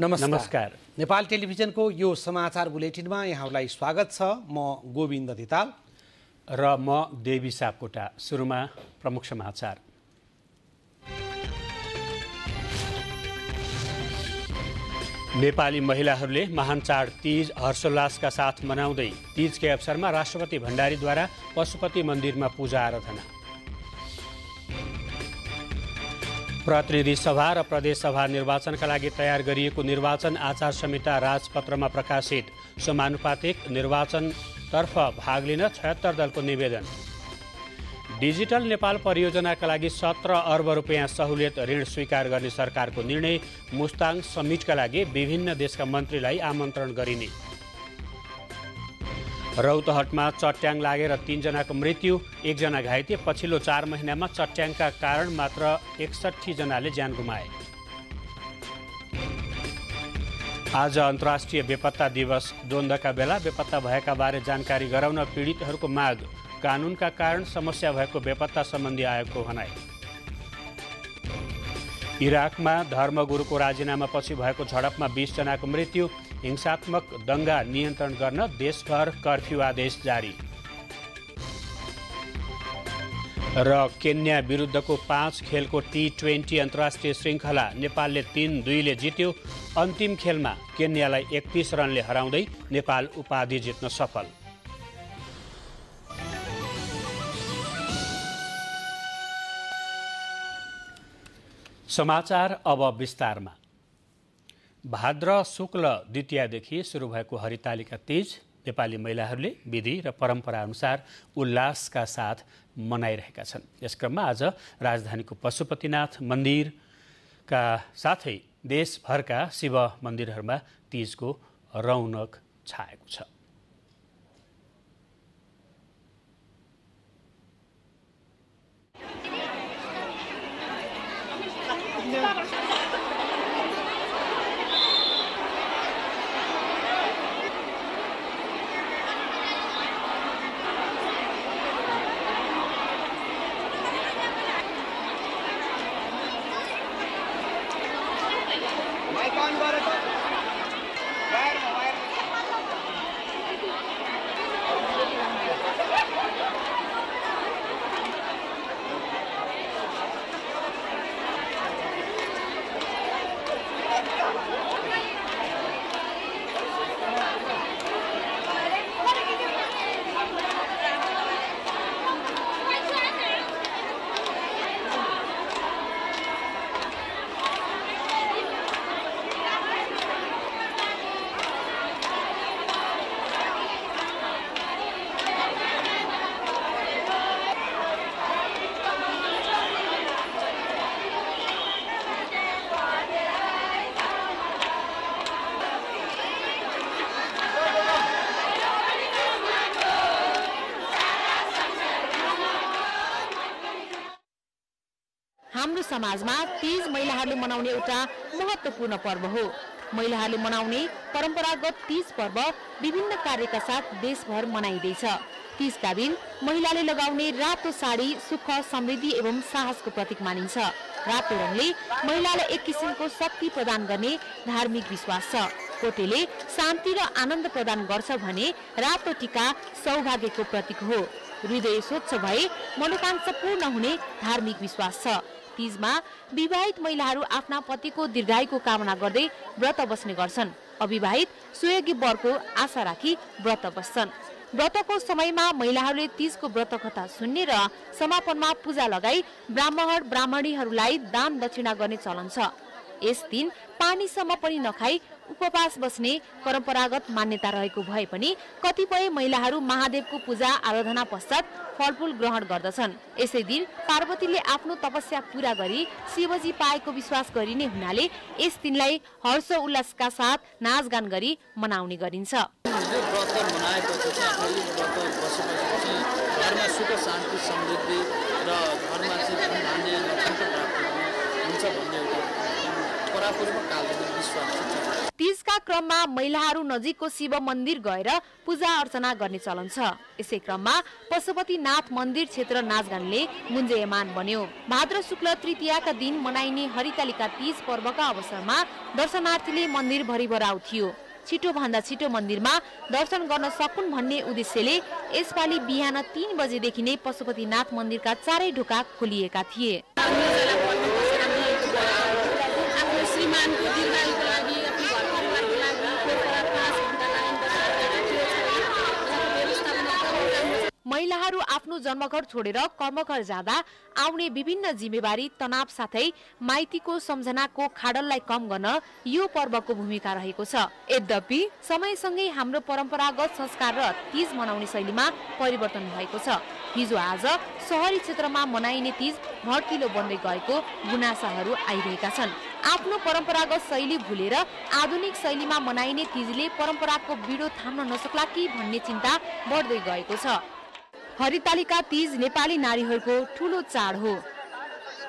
नमस्कार नमस्कार नेपाल टेलिभिजनको यो समाचार बुलेटिनमा यहाँहरूलाई स्वागत छ म गोविन्द धिताल र म देवी सापकोटा सुरुमा प्रमुख समाचार नेपाली महिलाहरूले महान चाड तीज हर्षोल्लासका साथ मनाउँदै तिजकै अवसरमा राष्ट्रपति भण्डारीद्वारा पशुपति मन्दिरमा पूजा आराधना प्रतिनिधि सभा र प्रदेश सभा निर्वाचनका लागि तयार गरिएको निर्वाचन आचार संहिता राजपत्रमा प्रकाशित समानुपातिक निर्वाचनतर्फ भाग लिन छयत्तर दलको निवेदन डिजिटल नेपाल परियोजनाका लागि सत्र अर्ब रुपियाँ सहुलियत ऋण स्वीकार गर्ने सरकारको निर्णय मुस्ताङ समिटका लागि विभिन्न देशका मन्त्रीलाई आमन्त्रण गरिने रौतहटमा चट्याङ लागेर तिनजनाको मृत्यु एकजना घाइते पछिल्लो चार महिनामा चट्याङका कारण मात्र एकसट्ठीजनाले ज्यान गुमाए आज अन्तर्राष्ट्रिय बेपत्ता दिवस द्वन्द्वका बेला बेपत्ता भएका बारे जानकारी गराउन पीडितहरूको माग कानुनका कारण समस्या भएको बेपत्ता सम्बन्धी आयोगको भनाई इराकमा धर्मगुरुको पछि भएको झडपमा बिसजनाको मृत्यु हिंसात्मक दङ्गा नियन्त्रण गर्न देशभर कर्फ्यू आदेश जारी र केन्या विरुद्धको पाँच खेलको टी ट्वेन्टी अन्तर्राष्ट्रिय श्रृङ्खला नेपालले तिन दुईले जित्यो अन्तिम खेलमा केन्यालाई एकतिस रनले हराउँदै नेपाल उपाधि जित्न सफल समाचार अब विस्तारमा भाद्र शुक्ल द्वितीयदेखि सुरु भएको हरितालिका तीज नेपाली महिलाहरूले विधि र परम्पराअनुसार उल्लासका साथ मनाइरहेका छन् यस क्रममा आज राजधानीको पशुपतिनाथ मन्दिरका साथै देशभरका शिव मन्दिरहरूमा तीजको रौनक छाएको छ Yeah. समाजमा तीज महिलाहरूले मनाउने एउटा महत्त्वपूर्ण पर्व हो महिलाहरूले मनाउने परम्परागत तीज पर्व विभिन्न कार्यका साथ देशभर मनाइँदैछ तीजका दिन महिलाले लगाउने रातो साडी सुख समृद्धि एवं साहसको प्रतीक मानिन्छ रातो रङले महिलालाई एक किसिमको शक्ति प्रदान गर्ने धार्मिक विश्वास छ कोटेले शान्ति र आनन्द प्रदान गर्छ भने रातो टिका सौभाग्यको प्रतीक हो हृदय स्वच्छ भए मनोकांक्षा पूर्ण हुने धार्मिक विश्वास छ तीजमा विवाहित महिलाहरू आफ्ना पतिको दीर्घायुको कामना गर्दै व्रत बस्ने गर्छन् अविवाहित सुयोगी वरको आशा राखी व्रत बस्छन् व्रतको समयमा महिलाहरूले तीजको व्रत कथा सुन्ने र समापनमा पूजा लगाई ब्राह्मण ब्राह्मणीहरूलाई दान दक्षिणा गर्ने चलन छ यस दिन पानीसम्म पनि नखाई उपवास बस्ने परम्परागत मान्यता रहेको भए पनि कतिपय महिलाहरू महादेवको पूजा आराधना पश्चात फलफुल ग्रहण गर्दछन् यसै दिन पार्वतीले आफ्नो तपस्या पूरा गरी शिवजी पाएको विश्वास गरिने हुनाले यस दिनलाई हर्ष उल्लासका साथ नाचगान गरी मनाउने गरिन्छ र तीजका क्रममा महिलाहरू नजिकको शिव मन्दिर गएर पूजा अर्चना गर्ने चलन छ यसै क्रममा पशुपतिनाथ मन्दिर क्षेत्र नाचगानले गुन्जेयमान बन्यो भाद्र शुक्ल तृतीयाका दिन मनाइने हरितालिका तीज पर्वका अवसरमा दर्शनार्थीले मन्दिर भरिभराउ थियो भन्दा छिटो मन्दिरमा दर्शन गर्न सकुन् भन्ने उद्देश्यले यसपालि बिहान तिन बजेदेखि नै पशुपतिनाथ मन्दिरका चारै ढोका खोलिएका थिए युवाहरू आफ्नो जन्मघर छोडेर कर्मघर जाँदा आउने विभिन्न जिम्मेवारी तनाव साथै माइतीको सम्झनाको खाडललाई कम गर्न यो पर्वको भूमिका रहेको छ यद्यपि समयसँगै हाम्रो परम्परागत संस्कार र तिज मनाउने शैलीमा परिवर्तन भएको छ हिजो आज सहरी क्षेत्रमा मनाइने तिज भड्किलो बन्दै गएको गुनासाहरू आइरहेका छन् आफ्नो परम्परागत शैली भुलेर आधुनिक शैलीमा मनाइने तिजले परम्पराको बिडो थाम्न नसक्ला कि भन्ने चिन्ता बढ्दै गएको छ हरितालिका तीज नेपाली नारीहरूको ठुलो चाड हो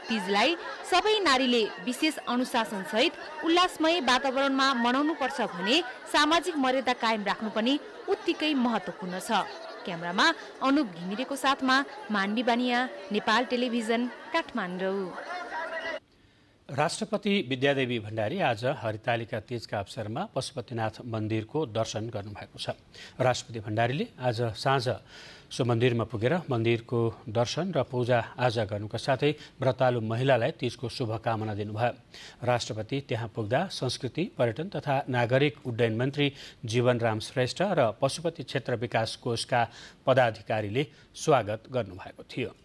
तीजलाई सबै नारीले विशेष अनुशासनसहित उल्लासमय वातावरणमा मनाउनुपर्छ भने सामाजिक मर्यादा कायम राख्नु पनि उत्तिकै महत्त्वपूर्ण छ क्यामेरामा अनुप घिमिरेको साथमा मानवी बानिया नेपाल टेलिभिजन काठमाडौँ राष्ट्रपति विद्यादेवी भण्डारी आज हरितालिका तिजका अवसरमा पशुपतिनाथ मन्दिरको दर्शन गर्नुभएको छ राष्ट्रपति भण्डारीले आज साँझ सो मन्दिरमा पुगेर मन्दिरको दर्शन र पूजा आजा गर्नुका साथै व्रतालु महिलालाई तीजको शुभकामना दिनुभयो राष्ट्रपति त्यहाँ पुग्दा संस्कृति पर्यटन तथा नागरिक उड्डयन मन्त्री जीवनराम श्रेष्ठ र पशुपति क्षेत्र विकास कोषका पदाधिकारीले स्वागत गर्नुभएको थियो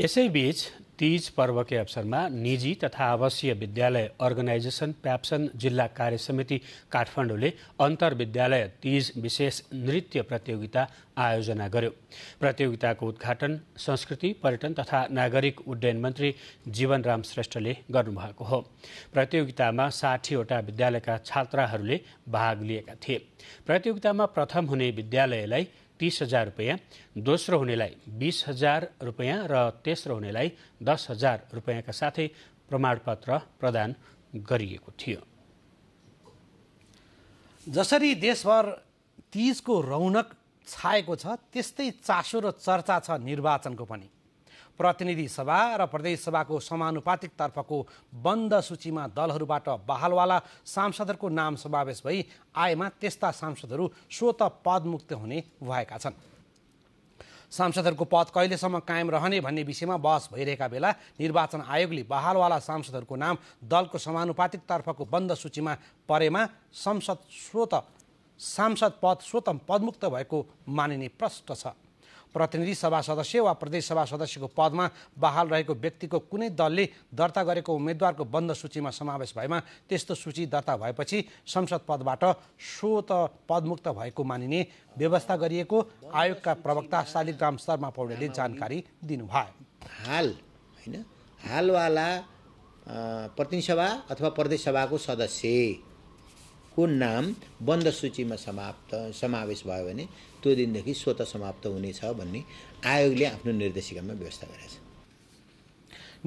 यसैबीच तीज पर्वकै अवसरमा निजी तथा आवासीय विद्यालय अर्गनाइजेसन प्याप्सन जिल्ला कार्य समिति काठमाडौँले अन्तर्विद्यालय तीज विशेष नृत्य प्रतियोगिता आयोजना गर्यो प्रतियोगिताको उद्घाटन संस्कृति पर्यटन तथा नागरिक उड्डयन मन्त्री जीवनराम श्रेष्ठले गर्नुभएको हो प्रतियोगितामा साठीवटा विद्यालयका छात्राहरूले भाग लिएका थिए प्रतियोगितामा प्रथम हुने विद्यालयलाई तिस हजार रुपियाँ दोस्रो हुनेलाई बिस हजार रुपियाँ र तेस्रो हुनेलाई दस हजार रुपियाँका साथै प्रमाणपत्र प्रदान गरिएको थियो जसरी देशभर तिजको रौनक छाएको छ त्यस्तै चासो र चर्चा छ निर्वाचनको पनि प्रतिनिधि सभा र प्रदेश सभाको समानुपातिक तर्फको बन्द सूचीमा दलहरूबाट बहालवाला सांसदहरूको नाम समावेश भई आएमा त्यस्ता सांसदहरू स्वत पदमुक्त हुने भएका छन् सांसदहरूको पद कहिलेसम्म कायम रहने भन्ने विषयमा बहस भइरहेका बेला निर्वाचन आयोगले बहालवाला सांसदहरूको नाम दलको समानुपातिक तर्फको बन्द सूचीमा परेमा संसद स्वत सांसद पद स्वत पदमुक्त भएको मानिने प्रष्ट छ प्रतिनिधि सभा सदस्य वा प्रदेश सभा सदस्यको पदमा बहाल रहेको व्यक्तिको कुनै दलले दर्ता गरेको उम्मेद्वारको बन्द सूचीमा समावेश भएमा त्यस्तो सूची दर्ता भएपछि संसद पदबाट सो पदमुक्त भएको मानिने व्यवस्था गरिएको आयोगका प्रवक्ता शालिग्राम शर्मा पौडेलले जानकारी दिनुभयो हाल होइन हालवाला प्रतिनिधि सभा अथवा प्रदेश सभाको सदस्य को नाम बन्द सूचीमा समाप्त समावेश भयो भने त्यो दिनदेखि स्वत समाप्त हुनेछ भन्ने आयोगले आफ्नो निर्देशिकामा व्यवस्था गरेको छ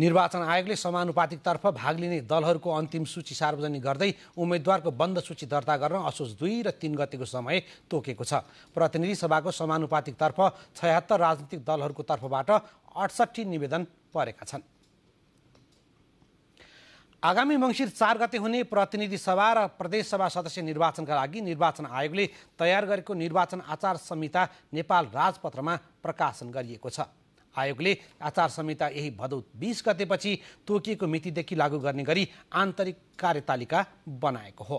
निर्वाचन आयोगले समानुपातिकतर्फ भाग लिने दलहरूको अन्तिम सूची सार्वजनिक गर्दै उम्मेद्वारको बन्द सूची दर्ता गर्न असोज दुई र तिन गतिको समय तोकेको छ प्रतिनिधि सभाको समानुपातिकतर्फ छयात्तर राजनीतिक दलहरूको तर्फबाट अडसट्ठी निवेदन परेका छन् आगामी मङ्सिर चार गते हुने प्रतिनिधि सभा र प्रदेशसभा सदस्य निर्वाचनका लागि निर्वाचन आयोगले तयार गरेको निर्वाचन आचार संहिता नेपाल राजपत्रमा प्रकाशन गरिएको छ आयोगले आचार संहिता यही भदौ बिस गतेपछि तोकिएको मितिदेखि लागू गर्ने गरी आन्तरिक कार्यतालिका बनाएको हो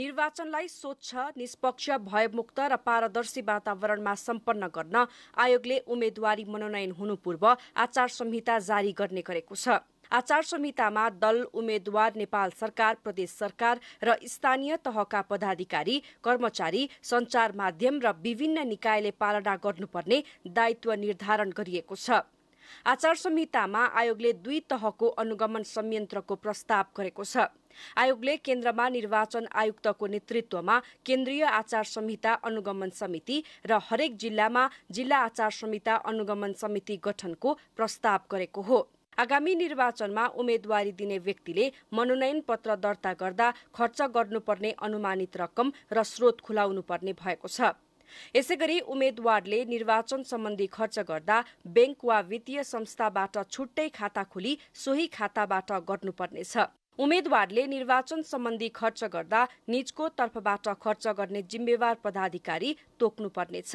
निर्वाचनलाई स्वच्छ निष्पक्ष भयमुक्त र पारदर्शी वातावरणमा सम्पन्न गर्न आयोगले उम्मेद्वारी मनोनयन हुनु पूर्व आचार संहिता जारी गर्ने गरेको छ आचार संहितामा दल उम्मेद्वार नेपाल सरकार प्रदेश सरकार र स्थानीय तहका पदाधिकारी कर्मचारी सञ्चार माध्यम र विभिन्न निकायले पालना गर्नुपर्ने दायित्व निर्धारण गरिएको छ आचार संहितामा आयोगले दुई तहको अनुगमन संयन्त्रको प्रस्ताव गरेको छ आयोगले केन्द्रमा निर्वाचन आयुक्तको नेतृत्वमा केन्द्रीय आचार संहिता अनुगमन समिति र हरेक जिल्लामा जिल्ला आचार संहिता अनुगमन समिति गठनको प्रस्ताव गरेको हो आगामी निर्वाचनमा उम्मेद्वारी दिने व्यक्तिले मनोनयन पत्र दर्ता गर्दा खर्च गर्नुपर्ने अनुमानित रकम र स्रोत खुलाउनुपर्ने भएको छ यसै गरी उम्मेद्वारले निर्वाचन सम्बन्धी खर्च गर्दा ब्याङ्क वा वित्तीय संस्थाबाट छुट्टै खाता खोली सोही खाताबाट गर्नुपर्नेछ उम्मेद्वारले निर्वाचन सम्बन्धी खर्च गर्दा निजको तर्फबाट खर्च गर्ने जिम्मेवार पदाधिकारी तोक्नुपर्नेछ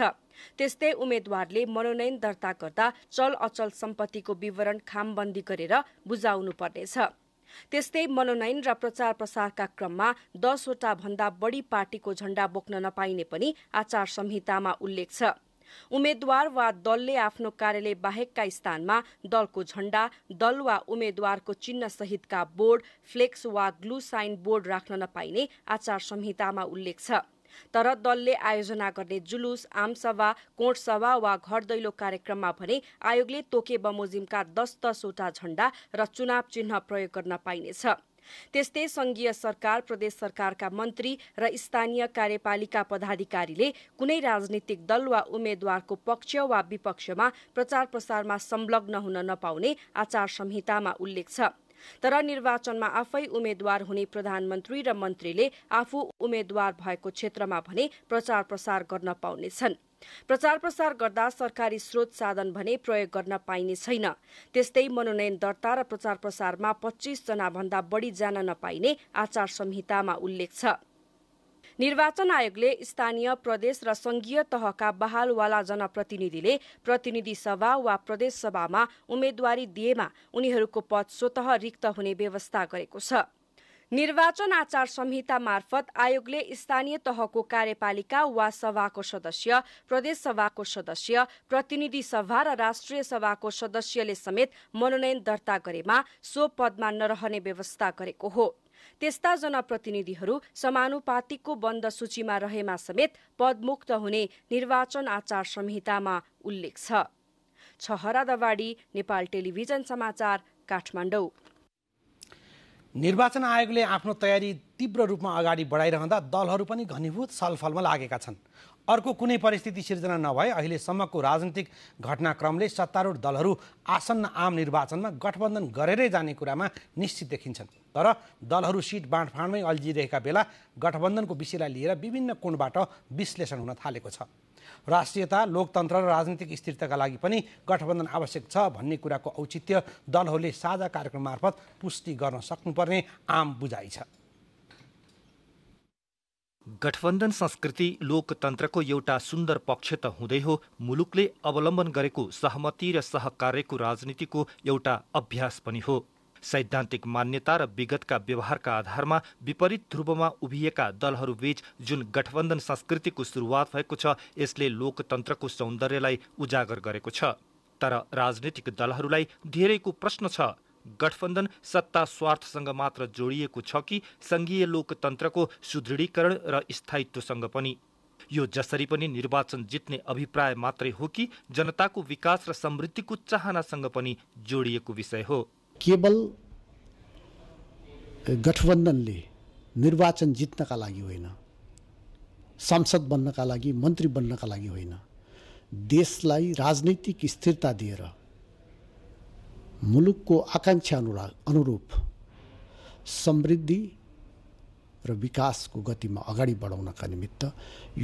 त्यस्तै उम्मेद्वारले मनोनयन दर्ता गर्दा चल अचल सम्पत्तिको विवरण खामबन्दी गरेर बुझाउनु पर्नेछ त्यस्तै मनोनयन र प्रचार प्रसारका क्रममा दसवटा भन्दा बढी पार्टीको झण्डा बोक्न नपाइने पनि आचार संहितामा उल्लेख छ उम्मेद्वार वा दलले आफ्नो कार्यालय बाहेकका स्थानमा दलको झण्डा दल वा उम्मेद्वारको चिन्ह सहितका बोर्ड फ्लेक्स वा ग्लु साइन बोर्ड राख्न नपाइने आचार संहितामा उल्लेख छ तर दलले आयोजना गर्ने जुलुस आमसभा कोटसभा वा घर दैलो कार्यक्रममा भने आयोगले तोके बमोजिमका दस दसवटा झण्डा र चुनाव चिन्ह प्रयोग गर्न पाइनेछ त्यस्तै संघीय सरकार प्रदेश सरकारका मन्त्री र स्थानीय कार्यपालिका पदाधिकारीले कुनै राजनीतिक दल वा उम्मेद्वारको पक्ष वा विपक्षमा प्रचार प्रसारमा संलग्न हुन नपाउने आचार संहितामा उल्लेख छ तर निर्वाचनमा आफै उम्मेद्वार हुने प्रधानमन्त्री र मन्त्रीले आफू उम्मेद्वार भएको क्षेत्रमा भने प्रचार प्रसार गर्न पाउनेछन् प्रचार प्रसार गर्दा सरकारी स्रोत साधन भने प्रयोग गर्न पाइने छैन त्यस्तै मनोनयन दर्ता र प्रचार प्रसारमा जना भन्दा बढी जान नपाइने आचार संहितामा उल्लेख छ निर्वाचन आयोगले स्थानीय प्रदेश र संघीय तहका बहालवाला जनप्रतिनिधिले प्रतिनिधि सभा वा प्रदेश सभामा उम्मेद्वारी दिएमा उनीहरूको पद स्वत रिक्त हुने व्यवस्था गरेको छ निर्वाचन आचार संहिता मार्फत आयोगले स्थानीय तहको कार्यपालिका वा सभाको सदस्य प्रदेश सभाको सदस्य प्रतिनिधि सभा र राष्ट्रिय सभाको सदस्यले समेत मनोनयन दर्ता गरेमा सो पदमा नरहने व्यवस्था गरेको हो त्यस्ता जनप्रतिनिधिहरू समानुपातिकको बन्द सूचीमा रहेमा समेत पदमुक्त हुने निर्वाचन आचार संहितामा उल्लेख छ छहरा दवाडी नेपाल टेलिभिजन समाचार काठमाडौँ निर्वाचन आयोगले आफ्नो तयारी तीव्र रूपमा अगाडि बढाइरहँदा दलहरू पनि घनीभूत छलफलमा लागेका छन् अर्को कुनै परिस्थिति सिर्जना नभए अहिलेसम्मको राजनीतिक घटनाक्रमले सत्तारूढ दलहरू आसन्न आम निर्वाचनमा गठबन्धन गरेरै जाने कुरामा निश्चित देखिन्छन् तर दलहरू सिट बाँडफाँडमै अल्झिरहेका बेला गठबन्धनको विषयलाई लिएर विभिन्न कोणबाट विश्लेषण हुन थालेको छ राष्ट्रियता लोकतन्त्र र राजनीतिक स्थिरताका लागि पनि गठबन्धन आवश्यक छ भन्ने कुराको औचित्य दलहरूले साझा कार्यक्रम मार्फत पुष्टि गर्न सक्नुपर्ने आम बुझाइ छ गठबन्धन संस्कृति लोकतन्त्रको एउटा सुन्दर पक्ष त हुँदै हो मुलुकले अवलम्बन गरेको सहमति र सहकार्यको राजनीतिको एउटा अभ्यास पनि हो सैद्धान्तिक मान्यता र विगतका व्यवहारका आधारमा विपरीत ध्रुवमा उभिएका दलहरूबीच जुन गठबन्धन संस्कृतिको सुरुवात भएको छ यसले लोकतन्त्रको सौन्दर्यलाई उजागर गरेको छ तर राजनीतिक दलहरूलाई धेरैको प्रश्न छ गठबन्धन सत्ता स्वार्थसँग मात्र जोडिएको छ कि संघीय लोकतन्त्रको सुदृढीकरण र स्थायित्वसँग पनि यो जसरी पनि निर्वाचन जित्ने अभिप्राय मात्रै हो कि जनताको विकास र समृद्धिको चाहनासँग पनि जोडिएको विषय हो केवल गठबन्धनले निर्वाचन जित्नका लागि होइन सांसद बन्नका लागि मन्त्री बन्नका लागि होइन देशलाई राजनैतिक स्थिरता दिएर मुलुकको आकाङ्क्षा अनुरा अनुरूप समृद्धि र विकासको गतिमा अगाडि बढाउनका निमित्त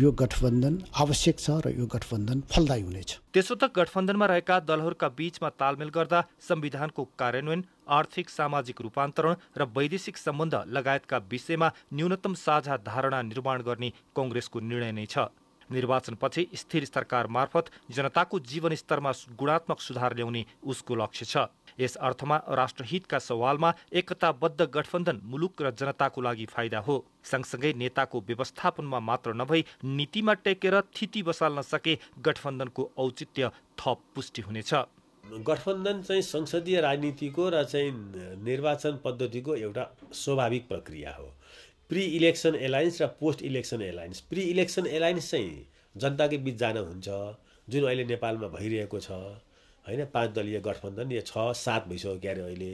यो गठबन्धन आवश्यक छ र यो गठबन्धन फलदायी हुनेछ त्यसो त गठबन्धनमा रहेका दलहरूका बीचमा तालमेल गर्दा संविधानको कार्यान्वयन आर्थिक सामाजिक रूपान्तरण र वैदेशिक सम्बन्ध लगायतका विषयमा न्यूनतम साझा धारणा निर्माण गर्ने कङ्ग्रेसको निर्णय नै छ निर्वाचनपछि स्थिर सरकार मार्फत जनताको जीवनस्तरमा गुणात्मक सुधार ल्याउने उसको लक्ष्य छ यस अर्थमा राष्ट्रहितका सवालमा एकताबद्ध गठबन्धन मुलुक र जनताको लागि फाइदा हो सँगसँगै नेताको व्यवस्थापनमा मात्र नभई नीतिमा टेकेर थिति बसाल्न सके गठबन्धनको औचित्य थप पुष्टि हुनेछ गठबन्धन चाहिँ संसदीय राजनीतिको र चाहिँ निर्वाचन पद्धतिको एउटा स्वाभाविक प्रक्रिया हो प्रि इलेक्सन एलायन्स र post election alliance pre election alliance चाहिँ जनताकै बिच जान हुन्छ जुन अहिले नेपालमा भइरहेको छ होइन पाँच दलीय गठबन्धन यो छ सात भइसक्यो क्या अहिले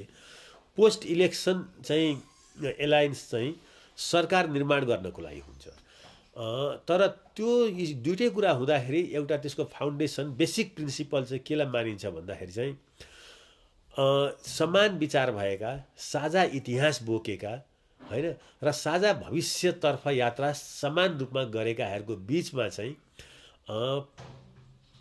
पोस्ट इलेक्सन चाहिँ एलायन्स चाहिँ सरकार निर्माण गर्नको लागि हुन्छ तर त्यो दुइटै कुरा हुँदाखेरि एउटा त्यसको फाउन्डेसन बेसिक प्रिन्सिपल चाहिँ केलाई मानिन्छ भन्दाखेरि चाहिँ समान विचार भएका साझा इतिहास बोकेका होइन र साझा भविष्यतर्फ यात्रा समान रूपमा गरेकाहरूको बिचमा चाहिँ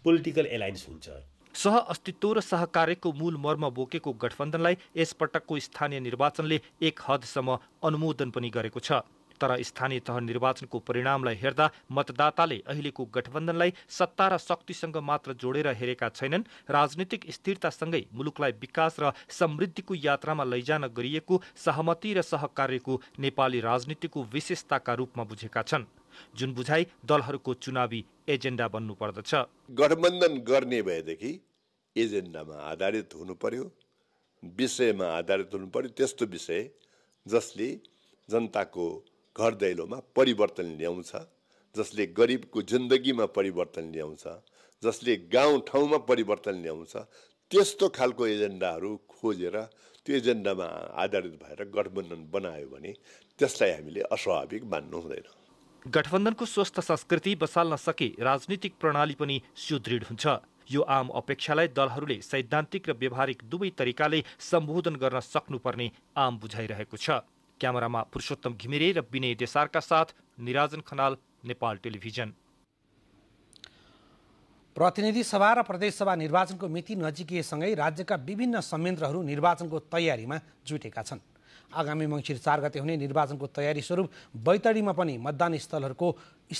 पोलिटिकल एलायन्स हुन्छ सह अस्तित्व र सहकार्यको मूल मर्म बोकेको गठबन्धनलाई यसपटकको स्थानीय निर्वाचनले एक हदसम्म अनुमोदन पनि गरेको छ तर स्थानीय तह निर्वाचनको परिणामलाई हेर्दा मतदाताले अहिलेको गठबन्धनलाई सत्ता र शक्तिसँग मात्र जोडेर हेरेका छैनन् राजनीतिक स्थिरतासँगै मुलुकलाई विकास र समृद्धिको यात्रामा लैजान गरिएको सहमति र सहकार्यको नेपाली राजनीतिको विशेषताका रूपमा बुझेका छन् जुन बुझाइ दलहरूको चुनावी एजेन्डा बन्नुपर्दछ गठबन्धन गर्ने भएदेखि एजेन्डामा आधारित हुनु पर्यो विषयमा आधारित हुनु पर्यो त्यस्तो विषय जसले जनताको घर दैलोमा परिवर्तन ल्याउँछ जसले गरिबको जिन्दगीमा परिवर्तन ल्याउँछ जसले गाउँ ठाउँमा परिवर्तन ल्याउँछ त्यस्तो खालको एजेन्डाहरू खोजेर त्यो एजेन्डामा आधारित भएर गठबन्धन बनायो भने त्यसलाई हामीले अस्वाभाविक मान्नु हुँदैन गठबन्धनको स्वस्थ संस्कृति बसाल्न सके राजनीतिक प्रणाली पनि सुदृढ हुन्छ यो आम अपेक्षालाई दलहरूले सैद्धान्तिक र व्यवहारिक दुवै तरिकाले सम्बोधन गर्न सक्नुपर्ने आम बुझाइरहेको छ क्यामेरामा पुरुषोत्तम घिमिरे र विनय देसारका साथ निराजन खनाल नेपाल टेलिभिजन प्रतिनिधि सभा र प्रदेशसभा निर्वाचनको मिति नजिकिएसँगै राज्यका विभिन्न संयन्त्रहरू निर्वाचनको तयारीमा जुटेका छन् आगामी मङ्सिर चार गते हुने निर्वाचनको तयारी स्वरूप बैतडीमा पनि मतदान स्थलहरूको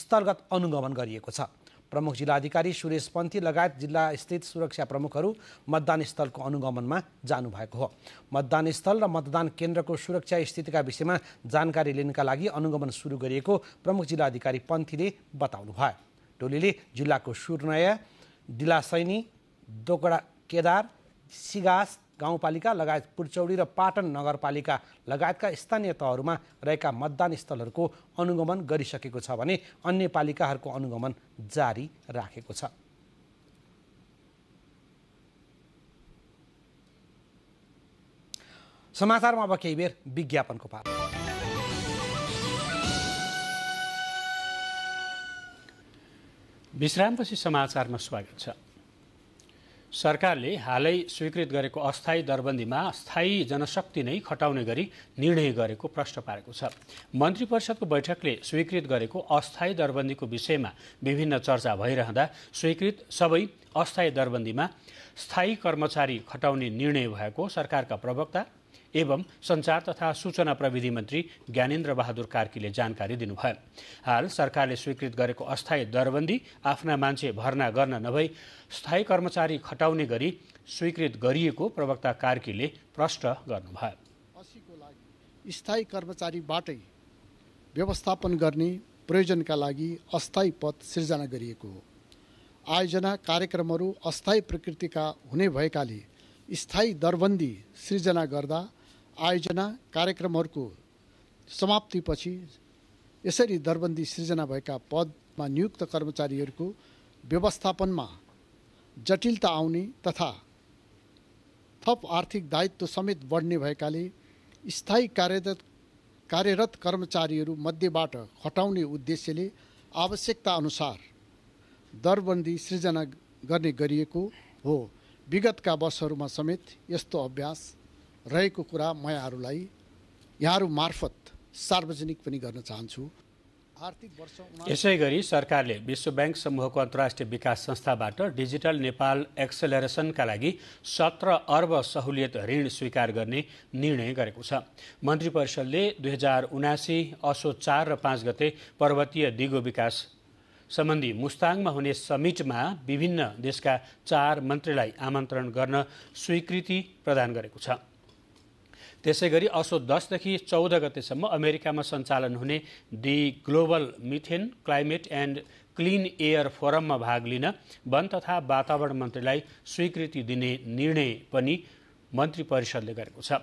स्थलगत अनुगमन गरिएको छ प्रमुख जिल्लाधिकारी सुरेश पन्थी लगायत जिल्ला स्थित सुरक्षा प्रमुखहरू मतदान स्थलको अनुगमनमा जानुभएको हो मतदान स्थल र मतदान केन्द्रको सुरक्षा स्थितिका विषयमा जानकारी लिनका लागि अनुगमन सुरु गरिएको प्रमुख जिल्लाधिकारी पन्थीले बताउनुभयो टोलीले जिल्लाको सुरनय डिलासैनी दोकडा केदार सिगास गाउँपालिका लगायत पुर्चौडी र पाटन नगरपालिका लगायतका स्थानीय तहहरूमा रहेका मतदान स्थलहरूको अनुगमन गरिसकेको छ भने अन्य पालिकाहरूको अनुगमन जारी राखेको छ समाचारमा अब केही बेर विज्ञापनको पाठ विश्रामपछि समाचारमा स्वागत छ सरकारले हालै स्वीकृत गरेको अस्थायी दरबन्दीमा स्थायी जनशक्ति नै खटाउने गरी निर्णय गरेको प्रश्न पारेको छ मन्त्री परिषदको बैठकले स्वीकृत गरेको अस्थायी दरबन्दीको विषयमा विभिन्न चर्चा भइरहँदा स्वीकृत सबै अस्थायी दरबन्दीमा स्थायी कर्मचारी खटाउने निर्णय भएको सरकारका प्रवक्ता एवं सञ्चार तथा सूचना प्रविधि मन्त्री ज्ञानेन्द्र बहादुर कार्कीले जानकारी दिनुभयो हाल सरकारले स्वीकृत गरेको अस्थायी दरबन्दी आफ्ना मान्छे भर्ना गर्न नभई स्थायी कर्मचारी खटाउने गरी स्वीकृत गरिएको प्रवक्ता कार्कीले प्रष्ट गर्नुभयो स्थायी कर्मचारीबाटै व्यवस्थापन गर्ने प्रयोजनका लागि अस्थायी पद सिर्जना गरिएको हो आयोजना कार्यक्रमहरू अस्थायी प्रकृतिका हुने भएकाले स्थायी दरबन्दी सिर्जना गर्दा आयोजना कार्यक्रमहरूको समाप्तिपछि यसरी दरबन्दी सृजना भएका पदमा नियुक्त कर्मचारीहरूको व्यवस्थापनमा जटिलता आउने तथा थप आर्थिक दायित्व समेत बढ्ने भएकाले स्थायी कार्यरत कार्यरत कर्मचारीहरू मध्येबाट हटाउने उद्देश्यले आवश्यकता अनुसार दरबन्दी सृजना गर्ने गरिएको हो विगतका वर्षहरूमा समेत यस्तो अभ्यास रहेको कुरा म यहाँहरूलाई यहाँहरू मार्फत सार्वजनिक पनि गर्न चाहन्छु आर्थिक वर्ष यसै गरी सरकारले विश्व ब्याङ्क समूहको अन्तर्राष्ट्रिय विकास संस्थाबाट डिजिटल नेपाल एक्सेलरेसनका लागि सत्र अर्ब सहुलियत ऋण स्वीकार गर्ने निर्णय गरेको छ मन्त्री परिषदले दुई हजार उनासी असो चार र पाँच गते पर्वतीय दिगो विकास सम्बन्धी मुस्ताङमा हुने समिटमा विभिन्न देशका चार मन्त्रीलाई आमन्त्रण गर्न स्वीकृति प्रदान गरेको छ त्यसै गरी असो दसदेखि चौध गतेसम्म अमेरिकामा सञ्चालन हुने the global methane climate and clean air फोरममा भाग लिन वन तथा वातावरण मन्त्रीलाई स्वीकृति दिने निर्णय पनि मन्त्री परिषदले गरेको छ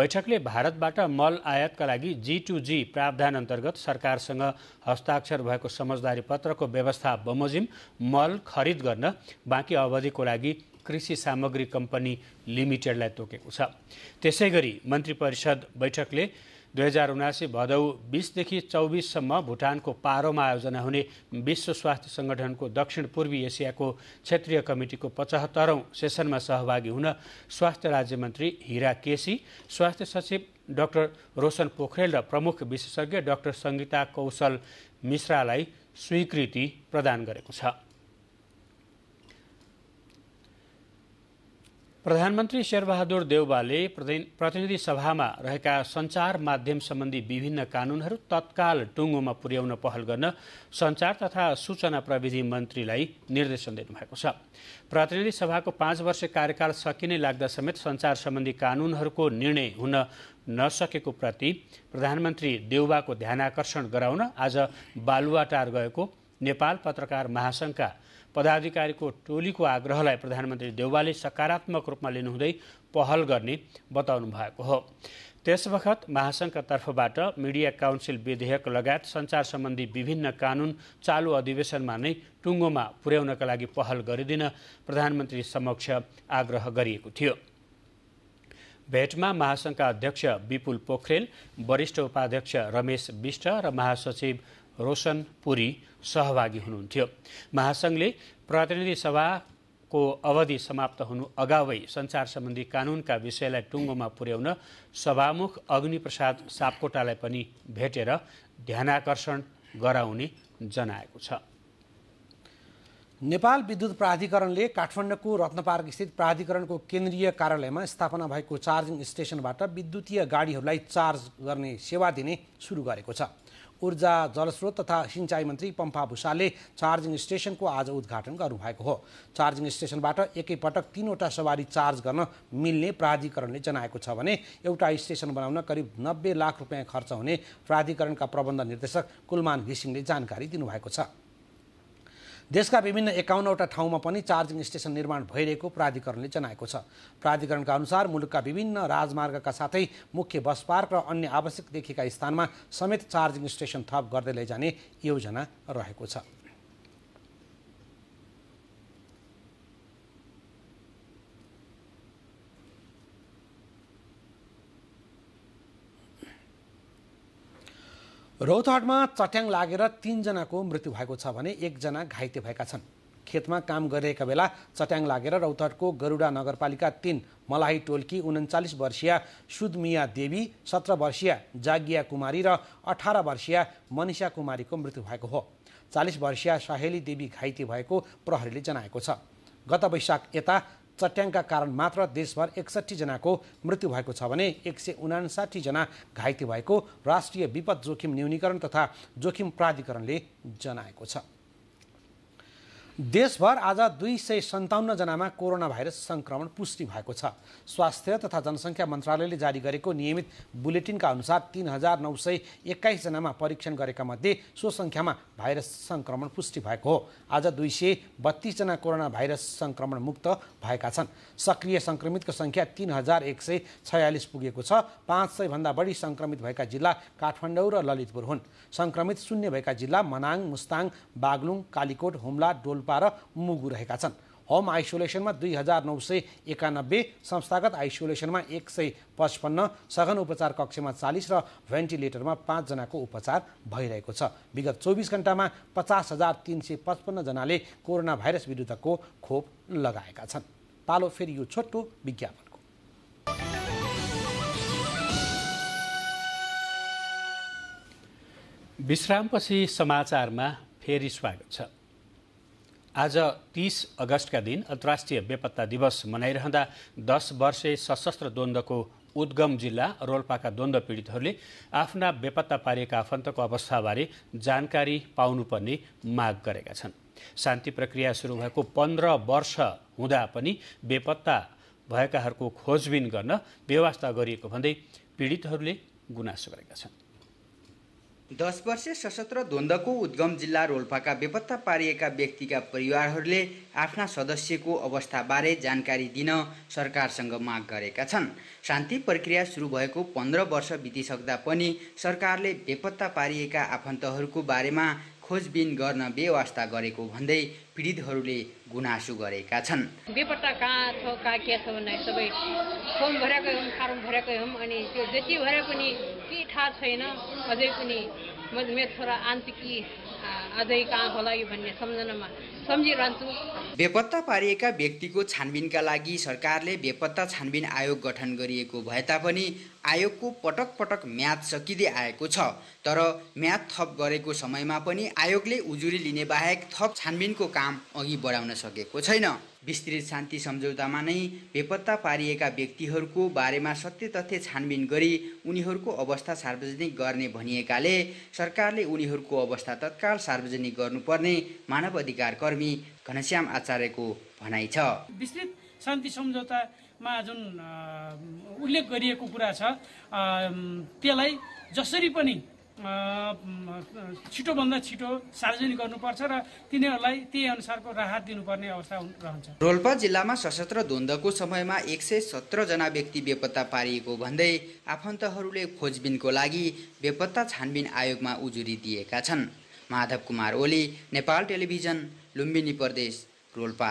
बैठकले भारतबाट मल आयातका लागि जी टू जी प्रावधान अन्तर्गत सरकारसँग हस्ताक्षर भएको समझदारी पत्रको व्यवस्था बमोजिम मल खरिद गर्न बाँकी अवधिको लागि कृषि सामग्री कम्पनी लिमिटेडलाई तोकेको छ त्यसै गरी मन्त्री परिषद बैठकले दुई हजार उनासी भदौ बिसदेखि चौबिससम्म भुटानको पारोमा आयोजना हुने विश्व स्वास्थ्य सङ्गठनको दक्षिण पूर्वी एसियाको क्षेत्रीय कमिटिको पचहत्तरौँ सेसनमा सहभागी हुन स्वास्थ्य राज्य मन्त्री हिरा केसी स्वास्थ्य सचिव डाक्टर रोशन पोखरेल र प्रमुख विशेषज्ञ डाक्टर संगीता कौशल मिश्रालाई स्वीकृति प्रदान गरेको छ प्रधानमन्त्री शेरबहादुर देउबाले प्रतिनिधि सभामा रहेका सञ्चार माध्यम सम्बन्धी विभिन्न कानूनहरू तत्काल टुङ्गोमा पुर्याउन पहल गर्न सञ्चार तथा सूचना प्रविधि मन्त्रीलाई निर्देशन दिनुभएको छ प्रतिनिधि सभाको पाँच वर्ष कार्यकाल सकिने लाग्दा समेत सञ्चार सम्बन्धी कानूनहरूको निर्णय हुन नसकेको प्रति प्रधानमन्त्री देउबाको ध्यानाकर्षण गराउन आज बालुवाटार गएको नेपाल पत्रकार महासङ्घका पदाधिकारीको टोलीको आग्रहलाई प्रधानमन्त्री देउवाले सकारात्मक रूपमा लिनुहुँदै पहल गर्ने बताउनु भएको हो त्यसवखत महासङ्घका तर्फबाट मिडिया काउन्सिल विधेयक लगायत सञ्चार सम्बन्धी विभिन्न कानून चालु अधिवेशनमा नै टुङ्गोमा पुर्याउनका लागि पहल गरिदिन प्रधानमन्त्री समक्ष आग्रह गरिएको थियो भेटमा महासङ्घका अध्यक्ष विपुल पोखरेल वरिष्ठ उपाध्यक्ष रमेश विष्ट र महासचिव रोशन पुरी सहभागी हुनुहुन्थ्यो महासङ्घले प्रतिनिधि सभाको अवधि समाप्त हुनु अगावै सञ्चार सम्बन्धी कानुनका विषयलाई टुङ्गोमा पुर्याउन सभामुख अग्निप्रसाद सापकोटालाई पनि भेटेर ध्यानाकर्षण गराउने जनाएको छ नेपाल विद्युत प्राधिकरणले काठमाडौँको रत्नपार्क स्थित प्राधिकरणको केन्द्रीय कार्यालयमा स्थापना भएको चार्जिङ स्टेसनबाट विद्युतीय गाडीहरूलाई चार्ज गर्ने सेवा दिने सुरु गरेको छ ऊर्जा जलस्रोत तथा सिँचाइ मन्त्री पम्पा भूषालले चार्जिङ स्टेसनको आज उद्घाटन गर्नुभएको हो चार्जिङ स्टेसनबाट एकैपटक तिनवटा सवारी चार्ज गर्न मिल्ने प्राधिकरणले जनाएको छ भने एउटा स्टेसन बनाउन करिब नब्बे लाख रुपियाँ खर्च हुने प्राधिकरणका प्रबन्ध निर्देशक कुलमान घिसिङले जानकारी दिनुभएको छ देशका विभिन्न एकाउन्नवटा ठाउँमा पनि चार्जिङ स्टेसन निर्माण भइरहेको प्राधिकरणले जनाएको छ प्राधिकरणका अनुसार मुलुकका विभिन्न राजमार्गका साथै मुख्य बस पार्क र अन्य आवश्यक देखिएका स्थानमा समेत चार्जिङ स्टेसन थप गर्दै लैजाने योजना रहेको छ रौतहटमा चट्याङ लागेर तिनजनाको मृत्यु भएको छ भने एकजना घाइते भएका छन् खेतमा काम गरिरहेका बेला चट्याङ लागेर रौतहटको गरुडा नगरपालिका तिन मलाही टोलकी उन्चालिस वर्षीय सुदमिया देवी सत्र वर्षीय जागिया कुमारी र अठार वर्षीय मनिषा कुमारीको मृत्यु भएको हो चालिस वर्षीय साहेली देवी घाइते भएको प्रहरीले जनाएको छ गत वैशाख यता चट्याङका कारण मात्र देशभर जनाको मृत्यु भएको छ भने एक सय उनासाठीजना घाइते भएको राष्ट्रिय विपद जोखिम न्यूनीकरण तथा जोखिम प्राधिकरणले जनाएको छ देशभर आज दुई सय सन्ताउन्नजनामा कोरोना भाइरस सङ्क्रमण पुष्टि भएको छ स्वास्थ्य तथा जनसङ्ख्या मन्त्रालयले जारी गरेको नियमित बुलेटिनका अनुसार तिन हजार नौ सय एक्काइसजनामा परीक्षण गरेका मध्ये सो सङ्ख्यामा भाइरस सङ्क्रमण पुष्टि भएको हो आज दुई सय बत्तिसजना कोरोना भाइरस सङ्क्रमण मुक्त भएका छन् सक्रिय सङ्क्रमितको सङ्ख्या तिन हजार एक सय छयालिस पुगेको छ पाँच सयभन्दा बढी सङ्क्रमित भएका जिल्ला काठमाडौँ र ललितपुर हुन् सङ्क्रमित शून्य भएका जिल्ला मनाङ मुस्ताङ बागलुङ कालीकोट हुम्ला डोल डोल्पा र मुगु रहेका छन् होम आइसोलेसनमा दुई हजार नौ सय एकानब्बे संस्थागत आइसोलेसनमा एक सय पचपन्न सघन उपचार कक्षमा चालिस र भेन्टिलेटरमा पाँचजनाको उपचार भइरहेको छ विगत चौबिस घन्टामा पचास हजार तिन सय पचपन्नजनाले कोरोना भाइरस विरुद्धको खोप लगाएका छन् पालो फेरि यो छोटो विज्ञापन विश्रामपछि समाचारमा फेरि स्वागत छ आज तीस अगस्तका दिन अन्तर्राष्ट्रिय बेपत्ता दिवस मनाइरहँदा दस वर्षे सशस्त्र द्वन्द्वको उद्गम जिल्ला रोल्पाका द्वन्द्व पीडितहरूले आफ्ना बेपत्ता पारिएका आफन्तको अवस्थाबारे जानकारी पाउनुपर्ने माग गरेका छन् शान्ति प्रक्रिया सुरु भएको पन्ध्र वर्ष हुँदा पनि बेपत्ता भएकाहरूको खोजबिन गर्न व्यवस्था गरिएको भन्दै पीडितहरूले गुनासो गरेका छन् दस वर्षे सशस्त्र द्वन्द्वको उद्गम जिल्ला रोल्पाका बेपत्ता पारिएका व्यक्तिका परिवारहरूले आफ्ना सदस्यको अवस्थाबारे जानकारी दिन सरकारसँग माग गरेका छन् शान्ति प्रक्रिया सुरु भएको पन्ध्र वर्ष बितिसक्दा पनि सरकारले बेपत्ता पारिएका आफन्तहरूको बारेमा खोजबिन गर्न व्यवस्था गरेको भन्दै पीडितहरूले गुनासो गरेका छन् बेपत्ता कहाँ छ कहाँ के छ भन्ने सबै फोन भरेकै हौँ फारम भरेकै हौँ अनि त्यो जति भरे पनि के थाहा छैन अझै पनि मेरो छोरा आन्छ अझै कहाँ होला यो भन्ने सम्झनामा सम्झिरहन्छु बेपत्ता पारिएका व्यक्तिको छानबिनका लागि सरकारले बेपत्ता छानबिन आयोग गठन गरिएको भए तापनि आयोगको पटक पटक म्याद सकिँदै आएको छ तर म्याद थप गरेको समयमा पनि आयोगले उजुरी लिने बाहेक थप छानबिनको काम अघि बढाउन सकेको छैन विस्तृत शान्ति सम्झौतामा नै बेपत्ता पारिएका व्यक्तिहरूको बारेमा सत्य तथ्य छानबिन गरी उनीहरूको अवस्था सार्वजनिक गर्ने भनिएकाले सरकारले उनीहरूको अवस्था तत्काल सार्वजनिक गर्नुपर्ने मानव अधिकार कर्मी घनश्याम आचार्यको भनाइ छ विस्तृत शान्ति सम्झौता मा जुन उल्लेख गरिएको कुरा छ त्यसलाई जसरी पनि छिटोभन्दा छिटो सार्वजनिक गर्नुपर्छ र तिनीहरूलाई त्यही अनुसारको राहत दिनुपर्ने अवस्था रहन्छ रोल्पा जिल्लामा सशस्त्र द्वन्द्वको समयमा एक सय सत्रजना व्यक्ति बेपत्ता पारिएको भन्दै आफन्तहरूले खोजबिनको लागि बेपत्ता छानबिन आयोगमा उजुरी दिएका छन् माधव कुमार ओली नेपाल टेलिभिजन लुम्बिनी प्रदेश रोल्पा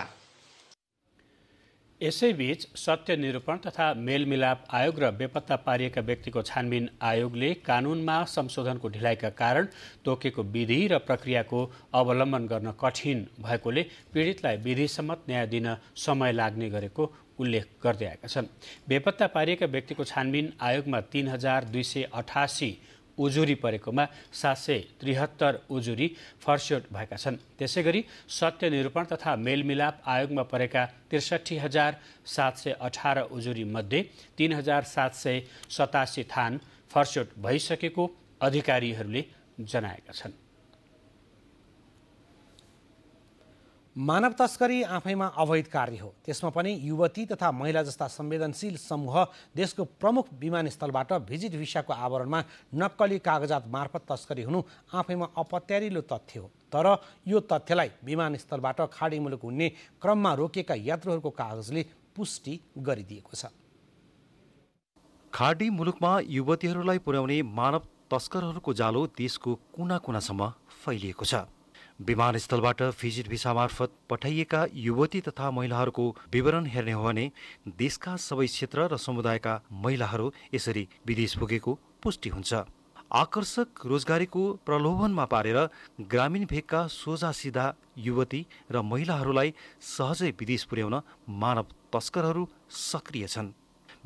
यसैबीच सत्य निरूपण तथा मेलमिलाप आयोग र बेपत्ता पारिएका व्यक्तिको छानबिन आयोगले कानूनमा संशोधनको ढिलाइका कारण तोकेको विधि र प्रक्रियाको अवलम्बन गर्न कठिन भएकोले पीडितलाई विधिसम्मत न्याय दिन समय लाग्ने गरेको उल्लेख गर्दै आएका छन् बेपत्ता पारिएका व्यक्तिको छानबिन आयोगमा तीन हजार दुई सय अठासी उजुरी परेकोमा सात सय त्रिहत्तर उजुरी फर्स्योट भएका छन् त्यसै गरी सत्यनिरूपण तथा मेलमिलाप आयोगमा परेका त्रिसठी हजार सात सय अठार उजुरीमध्ये तिन हजार सात सय सतासी थान फर्स्योट भइसकेको अधिकारीहरूले जनाएका छन् मानव तस्करी आफैमा अवैध कार्य हो त्यसमा पनि युवती तथा महिला जस्ता संवेदनशील समूह देशको प्रमुख विमानस्थलबाट भिजिट भिसाको आवरणमा नक्कली कागजात मार्फत तस्करी हुनु आफैमा अपत्यारिलो तथ्य हो तर यो तथ्यलाई विमानस्थलबाट खाडी मुलुक हुने क्रममा रोकिएका यात्रुहरूको कागजले पुष्टि गरिदिएको छ खाडी मुलुकमा युवतीहरूलाई पुर्याउने मानव तस्करहरूको जालो देशको कुना कुनासम्म फैलिएको छ विमानस्थलबाट फिजिट भिसा मार्फत पठाइएका युवती तथा महिलाहरूको विवरण हेर्ने हो भने देशका सबै क्षेत्र र समुदायका महिलाहरू यसरी विदेश पुगेको पुष्टि हुन्छ आकर्षक रोजगारीको प्रलोभनमा पारेर ग्रामीण भेगका सोझा सिधा युवती र महिलाहरूलाई सहजै विदेश पुर्याउन मानव तस्करहरू सक्रिय छन्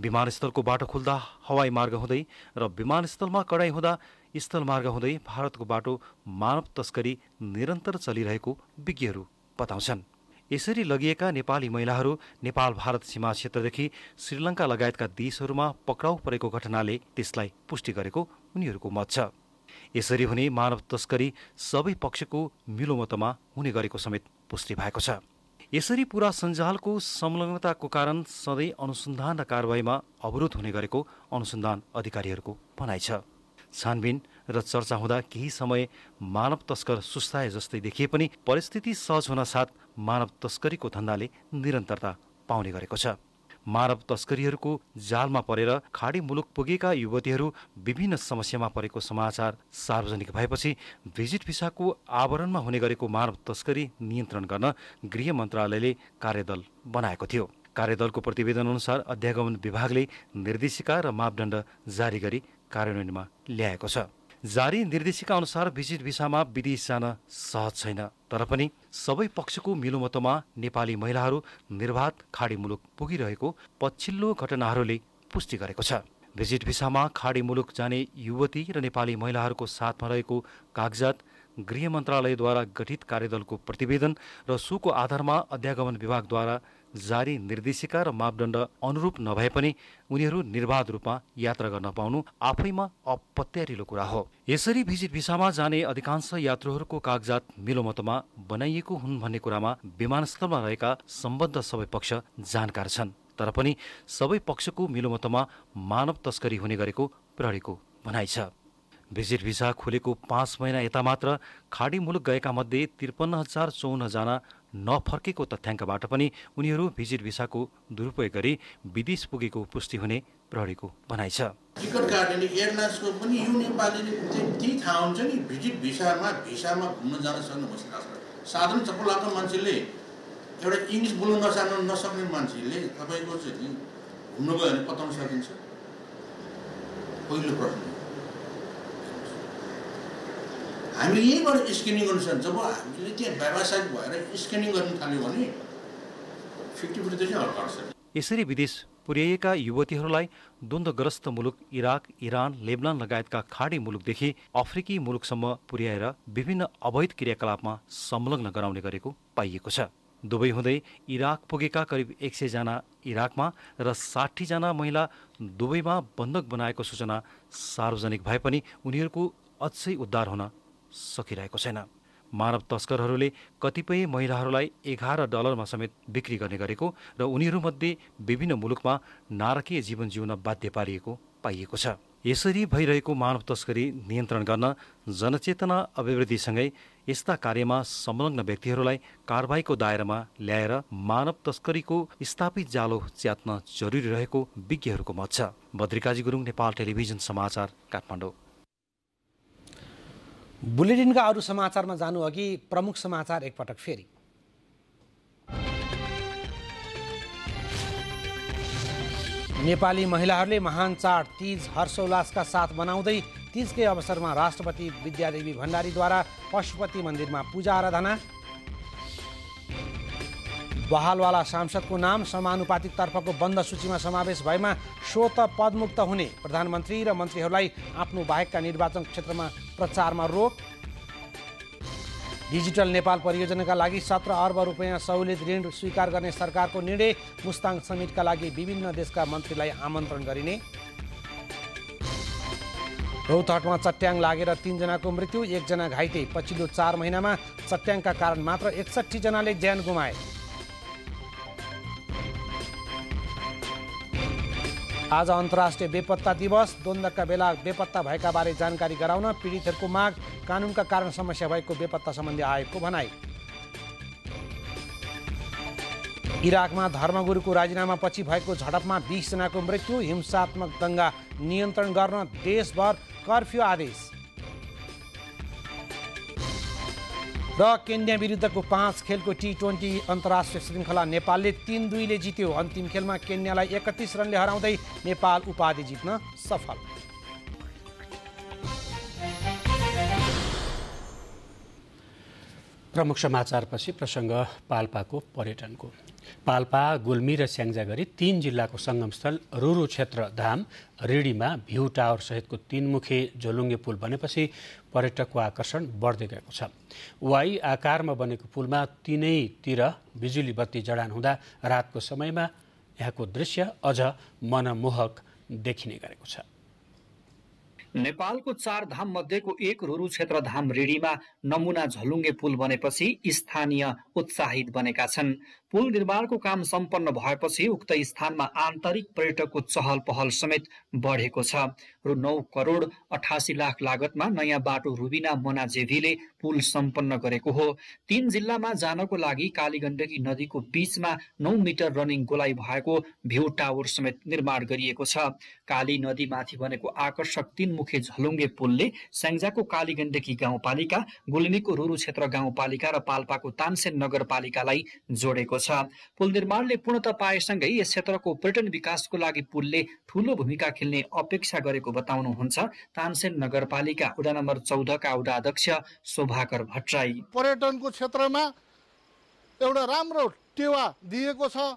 विमानस्थलको बाटो खुल्दा हवाई मार्ग हुँदै र विमानस्थलमा कडाई हुँदा स्थलमार्ग हुँदै भारतको बाटो मानव तस्करी निरन्तर चलिरहेको विज्ञहरू बताउँछन् यसरी लगिएका नेपाली महिलाहरू नेपाल भारत सीमा क्षेत्रदेखि श्रीलङ्का लगायतका देशहरूमा पक्राउ परेको घटनाले त्यसलाई पुष्टि गरेको उनीहरूको मत छ यसरी हुने मानव तस्करी सबै पक्षको मिलोमतमा हुने गरेको समेत पुष्टि भएको छ यसरी पुरा सञ्जालको संलग्नताको कारण सधैँ अनुसन्धान र कारवाहीमा अवरोध हुने गरेको अनुसन्धान अधिकारीहरूको भनाइ छ छानबिन र चर्चा हुँदा केही समय मानव तस्कर सुस्ताए जस्तै देखिए पनि परिस्थिति सहज हुन साथ मानव तस्करीको धन्दाले निरन्तरता पाउने गरेको छ मानव तस्करीहरूको जालमा परेर खाडी मुलुक पुगेका युवतीहरू विभिन्न समस्यामा परेको समाचार सार्वजनिक भएपछि भिजिट भिसाको आवरणमा हुने गरेको मानव तस्करी नियन्त्रण गर्न गृह मन्त्रालयले कार्यदल बनाएको थियो कार्यदलको प्रतिवेदन अनुसार अध्यागमन विभागले निर्देशिका र मापदण्ड जारी गरी कार्यान्वयनमा ल्याएको छ जारी निर्देशिका अनुसार भिजिट भिसामा विदेश जान सहज छैन तर पनि सबै पक्षको मिलोमतोमा नेपाली महिलाहरू निर्वाध खाडी मुलुक पुगिरहेको पछिल्लो घटनाहरूले पुष्टि गरेको छ भिजिट भिसामा खाडी मुलुक जाने युवती र नेपाली महिलाहरूको साथमा रहेको कागजात गृह मन्त्रालयद्वारा गठित कार्यदलको प्रतिवेदन र सुको आधारमा अध्यागमन विभागद्वारा जारी निर्देशिका र मापदण्ड अनुरूप नभए पनि उनीहरू निर्बाध रूपमा यात्रा गर्न पाउनु आफैमा अपत्यारिलो कुरा हो यसरी भिजिट भिसामा जाने अधिकांश यात्रुहरूको कागजात मिलोमतोमा बनाइएको हुन् भन्ने कुरामा विमानस्थलमा रहेका सम्बद्ध सबै पक्ष जानकार छन् तर पनि सबै पक्षको मिलोमतोमा मानव तस्करी हुने गरेको प्रहरीको भनाइ छ भिजिट भिसा खोलेको पाँच महिना यता मात्र खाडी मुलुक गएका मध्ये त्रिपन्न हजार चौन्नजना नफर्केको तथ्याङ्कबाट पनि उनीहरू भिजिट भिसाको दुरुपयोग गरी विदेश पुगेको पुष्टि हुने प्रहरीको भनाइ छ टिकट काट्ने एयरलाइन्सको पनि यो नेपालीले त्यही थाहा हुन्छ नि भिजिट भिसामा भिसामा घुम्न जान सक्नुहोस् साधारण चपलाको मान्छेले एउटा इङ्ग्लिस बोल्न नसान नसक्ने मान्छेले तपाईँको चाहिँ घुम्नु गयो भने पत्ताउन सकिन्छ पहिलो प्रश्न हामी यहीँबाट स्क्रिनिङ गर्नुपर्छ जब हामीले त्यहाँ व्यावसायिक भएर स्क्यानिङ गर्नु थाल्यो भने फिफ्टी पर्सेन्ट हट्छ यसरी विदेश पुर्याइएका युवतीहरूलाई द्वन्द्वग्रस्त मुलुक इराक इरान लेबनान लगायतका खाडी मुलुकदेखि अफ्रिकी मुलुकसम्म पुर्याएर विभिन्न अवैध क्रियाकलापमा संलग्न गराउने गरेको पाइएको छ दुवै हुँदै इराक पुगेका करिब एक सयजना इराकमा र साठीजना महिला दुवैमा बन्धक बनाएको सूचना सार्वजनिक भए पनि उनीहरूको अझै उद्धार हुन सकिरहेको छैन मानव तस्करहरूले कतिपय महिलाहरूलाई एघार डलरमा समेत बिक्री गर्ने गरेको र उनीहरूमध्ये विभिन्न मुलुकमा नारकीय जीवन जिउन बाध्य पारिएको पाइएको छ यसरी भइरहेको मानव तस्करी नियन्त्रण गर्न जनचेतना अभिवृद्धिसँगै यस्ता कार्यमा संलग्न व्यक्तिहरूलाई कारवाहीको दायरामा ल्याएर मानव तस्करीको स्थापित जालो च्यात्न जरुरी रहेको विज्ञहरूको मत छ बद्रिकाजी गुरुङ नेपाल टेलिभिजन समाचार काठमाडौँ बुलेटिनका अरू समाचारमा जानु अघि प्रमुख समाचार एकपटक फेरि नेपाली महिलाहरूले महान चाड तीज हर्षोल्लासका साथ मनाउँदै तिजकै अवसरमा राष्ट्रपति विद्यादेवी भण्डारीद्वारा पशुपति मन्दिरमा पूजा आराधना बहालवाला सांसदको नाम समानुपातिकतर्फको बन्द सूचीमा समावेश भएमा सो पदमुक्त हुने प्रधानमन्त्री र मन्त्रीहरूलाई आफ्नो बाहेकका निर्वाचन क्षेत्रमा प्रचारमा रोक डिजिटल नेपाल परियोजनाका लागि सत्र अर्ब रुपियाँ सहुलियत ऋण स्वीकार गर्ने सरकारको निर्णय मुस्ताङ समिटका लागि विभिन्न देशका मन्त्रीलाई आमन्त्रण गरिने रौतहटमा चट्याङ लागेर तिनजनाको मृत्यु एकजना घाइते पछिल्लो चार महिनामा चट्याङका कारण मात्र जनाले ज्यान गुमाए आज अन्तर्राष्ट्रिय बेपत्ता दिवस द्वन्द्वका बेला बेपत्ता भएका बारे जानकारी गराउन पीडितहरूको माग कानुनका कारण समस्या भएको बेपत्ता सम्बन्धी आएको भनाई इराकमा धर्मगुरुको पछि भएको झडपमा बिसजनाको मृत्यु हिंसात्मक दङ्गा नियन्त्रण गर्न देशभर कर्फ्यू आदेश र केन्या विरुद्धको पाँच खेलको टी ट्वेन्टी अन्तर्राष्ट्रिय श्रृङ्खला नेपालले तिन दुईले जित्यो अन्तिम खेलमा केन्यालाई एकतिस रनले हराउँदै नेपाल उपाधि जित्न सफल प्रमुख समाचारपछि प्रसङ्ग पाल्पाको पर्यटनको पाल्पा गुल्मी र स्याङ्जा गरी तीन जिल्लाको सङ्गमस्थल रुरु क्षेत्र धाम रिडीमा भ्यू टावर सहितको तीनमुखे झोलुङ्गे पुल बनेपछि पर्यटकको आकर्षण बढ्दै गएको छ वाई आकारमा बनेको पुलमा तिनैतिर बिजुली बत्ती जडान हुँदा रातको समयमा यहाँको दृश्य अझ मनमोहक देखिने गरेको छ नेपालको चार धाम मध्येको एक रुरु क्षेत्र धाम रिडीमा नमुना झलुङ्गे पुल बनेपछि स्थानीय उत्साहित बनेका छन् पुल निर्माणको काम सम्पन्न भएपछि उक्त स्थानमा आन्तरिक पर्यटकको चहल पहल समेत बढेको छ रु नौ करोड अठासी लाख लागतमा नयाँ बाटो रुबिना मनाजेभीले पुल सम्पन्न गरेको हो तीन जिल्लामा जानको लागि काली गण्डकी नदीको बीचमा नौ मिटर रनिङ गोलाइ भएको भ्यू टावर समेत निर्माण गरिएको छ काली नदीमाथि बनेको आकर्षक तीनमुखे झलुङ्गे पुलले स्याङ्जाको कालीगण्डकी गाउँपालिका गुल्मीको रुरु क्षेत्र गाउँपालिका र पाल्पाको तानसेन नगरपालिकालाई जोडेको छ पुल निर्माणले पूर्णता पाएसँगै यस क्षेत्रको पर्यटन विकासको लागि पुलले ठूलो भूमिका खेल्ने अपेक्षा गरेको बताउनुहुन्छ तानसेन नगरपालिका वडा नम्बर चौधका वडा अध्यक्ष शोभाकर भट्टराई पर्यटनको क्षेत्रमा एउटा राम्रो टेवा दिएको छ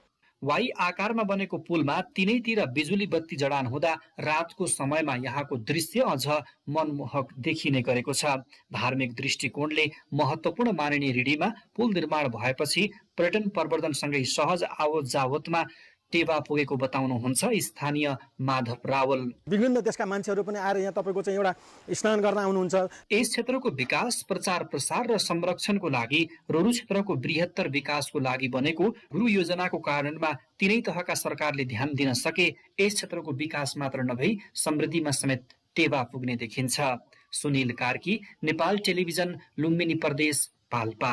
वाइ आकारमा बनेको पुलमा तिनैतिर बिजुली बत्ती जडान हुँदा रातको समयमा यहाँको दृश्य अझ मनमोहक देखिने गरेको छ धार्मिक दृष्टिकोणले महत्वपूर्ण मानिने रिडीमा पुल निर्माण भएपछि पर्यटन प्रवर्धनसँगै सहज आवत जावतमा टेवा पुगेको बताउनुहुन्छ स्थानीय माधव रावल विभिन्न देशका मान्छेहरू पनि आएर यहाँ तपाईँको चाहिँ एउटा स्नान गर्न आउनुहुन्छ यस क्षेत्रको विकास प्रचार प्रसार र संरक्षणको लागि रोरु क्षेत्रको बृहत्तर विकासको लागि बनेको गुरु योजनाको कारणमा तिनै तहका सरकारले ध्यान दिन सके यस क्षेत्रको विकास मात्र नभई समृद्धिमा समेत टेवा पुग्ने देखिन्छ सुनिल कार्की नेपाल टेलिभिजन लुम्बिनी प्रदेश पाल्पा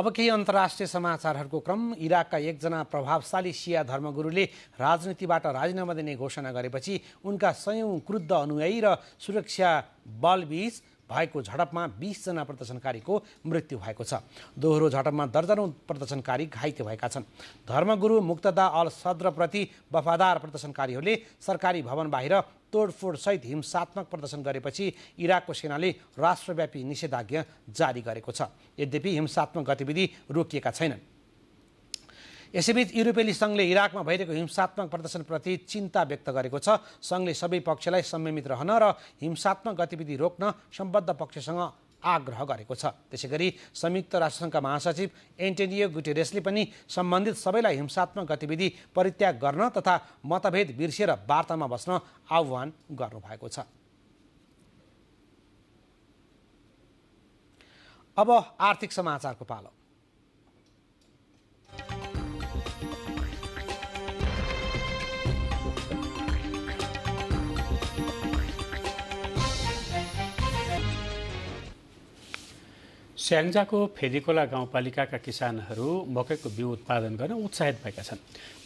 अब केही अन्तर्राष्ट्रिय समाचारहरूको क्रम इराकका एकजना प्रभावशाली सिया धर्मगुरुले राजनीतिबाट राजीनामा दिने घोषणा गरेपछि उनका सयौँ क्रुद्ध अनुयायी र सुरक्षा बलबीच भएको झडपमा बिसजना प्रदर्शनकारीको मृत्यु भएको छ दोहोरो झडपमा दर्जनौँ प्रदर्शनकारी घाइते भएका छन् धर्मगुरु मुक्तदा अल सद्रप्रति वफादार प्रदर्शनकारीहरूले सरकारी भवन बाहिर तोडफोडसहित हिंसात्मक प्रदर्शन गरेपछि इराकको सेनाले राष्ट्रव्यापी निषेधाज्ञा जारी गरेको छ यद्यपि हिंसात्मक गतिविधि रोकिएका छैनन् यसैबीच युरोपेली सङ्घले इराकमा भइरहेको हिंसात्मक प्रदर्शनप्रति चिन्ता व्यक्त गरेको छ सङ्घले सबै पक्षलाई संयमित रहन र हिंसात्मक गतिविधि रोक्न सम्बद्ध पक्षसँग आग्रह गरेको छ त्यसै गरी संयुक्त राष्ट्रसङ्घका महासचिव एन्टोनियो गुटेरेसले पनि सम्बन्धित सबैलाई हिंसात्मक गतिविधि परित्याग गर्न तथा मतभेद बिर्सिएर वार्तामा बस्न आह्वान गर्नुभएको छ अब आर्थिक समाचारको पालो स्याङ्जाको फेदिकोला गाउँपालिकाका किसानहरू मकैको बिउ उत्पादन गर्न उत्साहित भएका छन्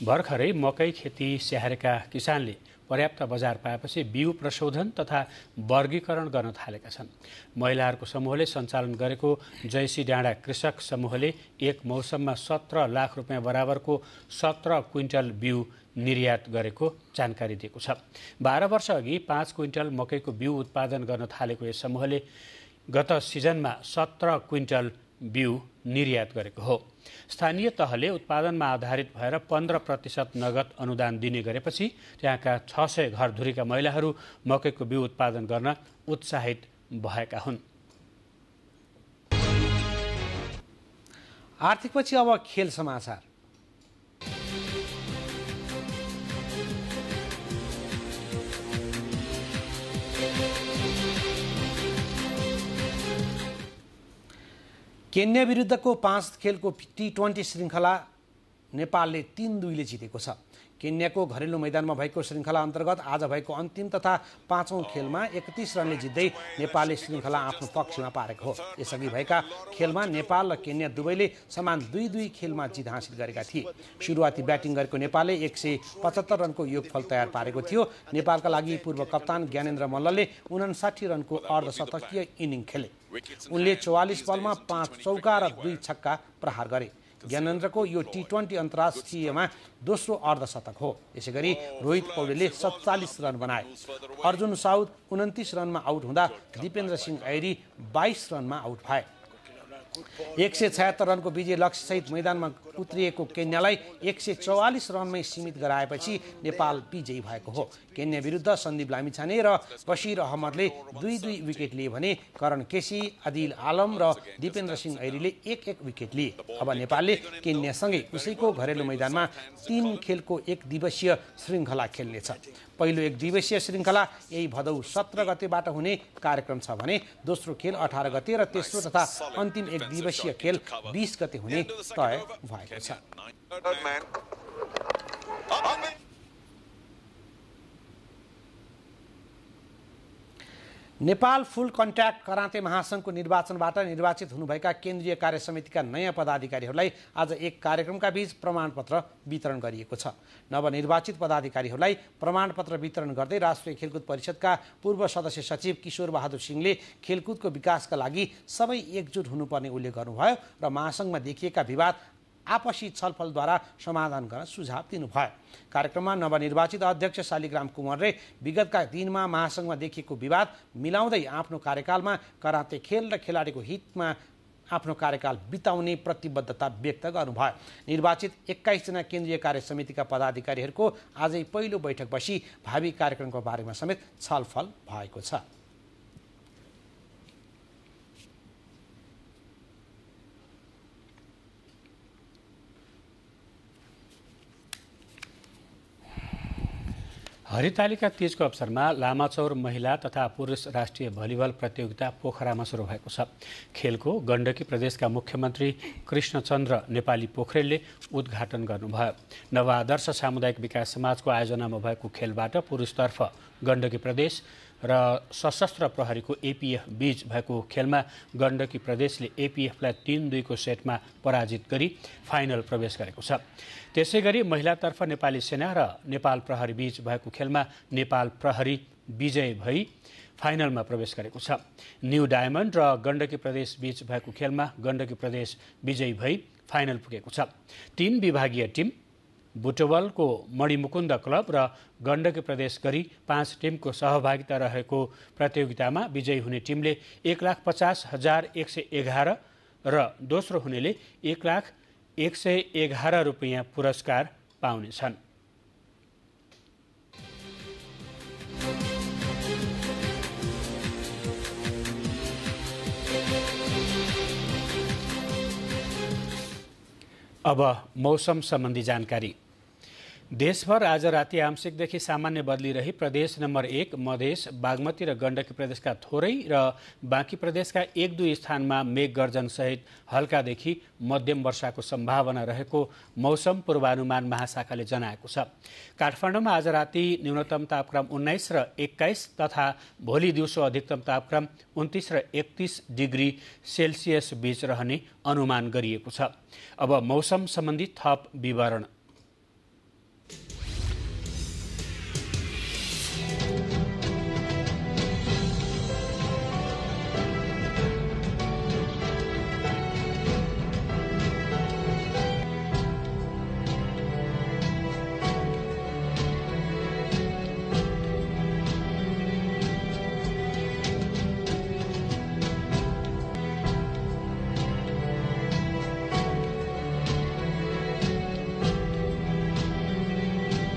भर्खरै मकै खेती स्याहारेका किसानले पर्याप्त बजार पाएपछि बिउ प्रशोधन तथा वर्गीकरण गर्न थालेका छन् महिलाहरूको समूहले सञ्चालन गरेको जयसी डाँडा कृषक समूहले एक मौसममा सत्र लाख रुपियाँ बराबरको सत्र क्विन्टल बिउ निर्यात गरेको जानकारी दिएको छ बाह्र वर्षअघि पाँच क्विन्टल मकैको बिउ उत्पादन गर्न थालेको यस समूहले गत सिजनमा सत्र क्विन्टल बिउ निर्यात गरेको हो स्थानीय तहले उत्पादनमा आधारित भएर पन्ध्र प्रतिशत नगद अनुदान दिने गरेपछि त्यहाँका छ सय घरधुरीका महिलाहरू मकैको बिउ उत्पादन गर्न उत्साहित भएका हुन् आर्थिकपछि अब खेल समाचार केन्या विरुद्धको पाँच खेलको टी ट्वेन्टी श्रृङ्खला नेपालले तिन दुईले जितेको छ केन्याको घरेलु मैदानमा भएको श्रृङ्खला अन्तर्गत आज भएको अन्तिम तथा पाँचौँ खेलमा एकतिस रनले जित्दै नेपालले श्रृङ्खला आफ्नो पक्षमा पारेको हो यसअघि भएका खेलमा नेपाल र केन्या दुवैले समान दुई दुई खेलमा जित हासिल गरेका थिए सुरुवाती ब्याटिङ गरेको नेपालले एक सय पचहत्तर रनको योगफल तयार पारेको थियो नेपालका लागि पूर्व कप्तान ज्ञानेन्द्र मल्लले उनासाठी रनको अर्धशतकीय इनिङ खेले उनले चौवालिस बलमा पाँच चौका र दुई छक्का प्रहार गरे ज्ञानेन्द्रको यो टी ट्वेन्टी अन्तर्राष्ट्रियमा दोस्रो अर्धशतक हो यसै गरी रोहित पौडेलले सत्तालिस रन बनाए अर्जुन साउद उन्तिस रनमा आउट हुँदा दिपेन्द्र सिंह ऐरी बाइस रनमा आउट भए एक सय छयत्तर रनको विजय लक्ष्यसहित मैदानमा उत्रिएको केन्यालाई एक सय चौवालिस रनमै सीमित गराएपछि नेपाल विजयी भएको हो केन्या विरुद्ध सन्दीप लामिछाने र बसिर अहमदले दुई दुई विकेट लिए भने करण केसी आदिल आलम र दिपेन्द्र सिंह ऐरीले एक एक विकेट लिए अब नेपालले केन्यासँगै उसैको घरेलु मैदानमा तीन खेलको एक दिवसीय श्रृङ्खला खेल्नेछ पहिलो एक दिवसीय श्रृङ्खला यही भदौ सत्र गतेबाट हुने कार्यक्रम छ भने दोस्रो खेल अठार गते र तेस्रो तथा अन्तिम एक दिवसीय खेल बिस गते हुने तय भएको छ नेपाल फुल कन्ट्याक्ट कराँते महासङ्घको निर्वाचनबाट निर्वाचित हुनुभएका केन्द्रीय कार्य समितिका नयाँ पदाधिकारीहरूलाई आज एक कार्यक्रमका बीच प्रमाणपत्र वितरण गरिएको छ नवनिर्वाचित पदाधिकारीहरूलाई प्रमाणपत्र वितरण गर्दै राष्ट्रिय खेलकुद परिषदका पूर्व सदस्य सचिव किशोर बहादुर सिंहले खेलकुदको विकासका लागि सबै एकजुट हुनुपर्ने उल्लेख गर्नुभयो र महासङ्घमा देखिएका विवाद आपसी छलफलद्वारा समाधान गर्न सुझाव दिनुभयो कार्यक्रममा नवनिर्वाचित अध्यक्ष शालिग्राम कुँवरले विगतका दिनमा महासङ्घमा देखिएको विवाद मिलाउँदै आफ्नो कार्यकालमा कराते खेल र खेलाडीको हितमा आफ्नो कार्यकाल बिताउने प्रतिबद्धता व्यक्त गर्नुभयो निर्वाचित एक्काइसजना केन्द्रीय कार्य समितिका पदाधिकारीहरूको आजै पहिलो बैठक बसी भावी कार्यक्रमको बारेमा समेत छलफल भएको छ हरितालिका तिजको अवसरमा लामाचौर महिला तथा पुरुष राष्ट्रिय भलिबल प्रतियोगिता पोखरामा सुरु भएको छ खेलको गण्डकी प्रदेशका मुख्यमन्त्री कृष्णचन्द्र नेपाली पोखरेलले उद्घाटन गर्नुभयो नव आदर्श सामुदायिक विकास समाजको आयोजनामा भएको खेलबाट पुरुषतर्फ गण्डकी प्रदेश र सशस्त्र प्रहरीको एपिएफ बीच भएको खेलमा गण्डकी प्रदेशले एपिएफलाई तिन दुईको सेटमा पराजित गरी फाइनल प्रवेश गरेको छ त्यसै गरी महिलातर्फ नेपाली सेना र नेपाल प्रहरी बीच भएको खेलमा नेपाल प्रहरी विजय भई फाइनलमा प्रवेश गरेको छ न्यू डायमन्ड र गण्डकी प्रदेश बीच भएको खेलमा गण्डकी प्रदेश विजयी भई फाइनल पुगेको छ तीन विभागीय टिम बुटवलको मणिमुकुन्द क्लब र गण्डकी प्रदेश गरी पाँच टिमको सहभागिता रहेको प्रतियोगितामा विजयी हुने टिमले एक लाख पचास हजार एक सय एघार र दोस्रो हुनेले एक लाख एक सय एघार रुपियाँ पुरस्कार पाउनेछन् अब मौसम सम्बन्धी जानकारी देशभर आज राति आंशिकदेखि सामान्य बदलिरही प्रदेश नम्बर एक मधेस बागमती र गण्डकी प्रदेशका थोरै र बाँकी प्रदेशका एक दुई स्थानमा मेघगर्जनसहित हल्कादेखि मध्यम वर्षाको सम्भावना रहेको मौसम पूर्वानुमान महाशाखाले जनाएको छ काठमाडौँमा आज राति न्यूनतम तापक्रम उन्नाइस र एक्काइस तथा भोलि दिउँसो अधिकतम तापक्रम उन्तिस र एकतिस डिग्री सेल्सियस बीच रहने अनुमान गरिएको छ अब मौसम सम्बन्धी थप विवरण